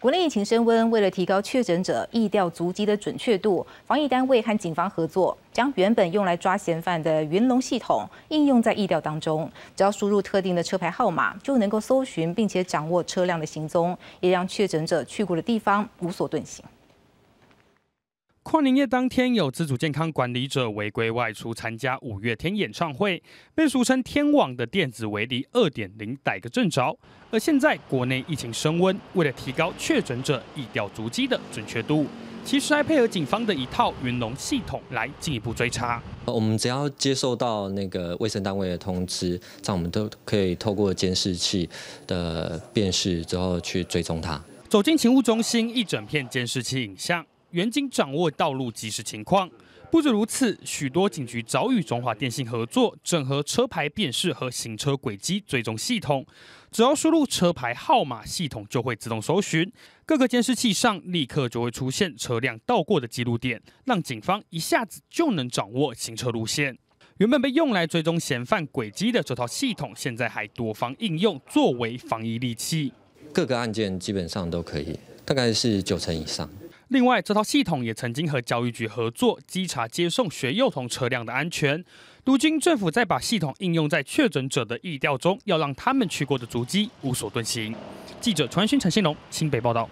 国内疫情升温，为了提高确诊者易调足迹的准确度，防疫单位和警方合作，将原本用来抓嫌犯的云龙系统应用在易调当中。只要输入特定的车牌号码，就能够搜寻并且掌握车辆的行踪，也让确诊者去过的地方无所遁形。跨年夜当天，有自主健康管理者违规外出参加五月天演唱会，被俗称“天网”的电子围篱二点零逮个正着。而现在国内疫情升温，为了提高确诊者疫调足迹的准确度，其实还配合警方的一套云龙系统来进一步追查。我们只要接受到那个卫生单位的通知，这样我们都可以透过监视器的辨识之后去追踪它。走进勤务中心，一整片监视器影像。远景掌握道路即时情况。不止如此，许多警局早与中华电信合作，整合车牌辨识和行车轨迹追踪系统。只要输入车牌号码，系统就会自动搜寻，各个监视器上立刻就会出现车辆到过的记录点，让警方一下子就能掌握行车路线。原本被用来追踪嫌犯轨迹的这套系统，现在还多方应用作为防疫利器。各个案件基本上都可以，大概是九成以上。另外，这套系统也曾经和教育局合作，稽查接送学幼童车辆的安全。如今，政府在把系统应用在确诊者的疫调中，要让他们去过的足迹无所遁形。记者传讯陈兴龙，清北报道。